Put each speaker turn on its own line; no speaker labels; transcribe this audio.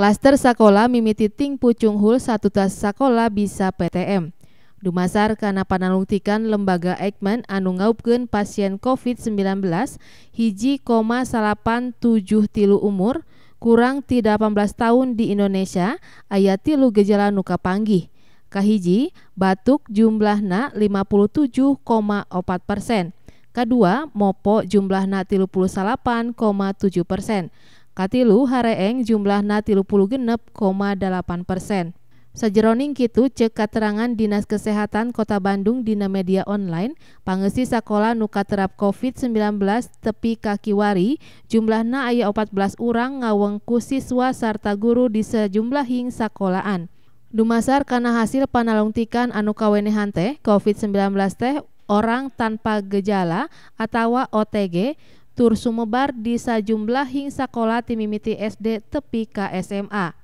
Klaster Sakola mimiti ting hul satu tas Sakola bisa PTM. Dumasar karena panalungtikan lembaga Eijkman anu ngaupkeun pasien COVID-19 hiji koma salapan tujuh tilu umur, kurang ti 18 tahun di Indonesia ayat tilu gejala nuka panggih. Kahiji, batuk jumlahna 57,4 persen. Kedua, mopo jumlahna 38,7 persen. Katilu na jumlahna puluh genep koma delapan persen. Sajeroning kitu cek keterangan Dinas Kesehatan Kota Bandung dina media online, pangesi sekolah nuka terap COVID-19 tepi kakiwari, jumlahna aya 14 orang ngawengku siswa sarta guru di sejumlah hing sakolaan. Dumasar karena hasil panalungtikan anu kawenehan teh COVID-19 teh orang tanpa gejala atau OTG tur sumebar di sajumlah hing sakola timimiti SD tepi k SMA.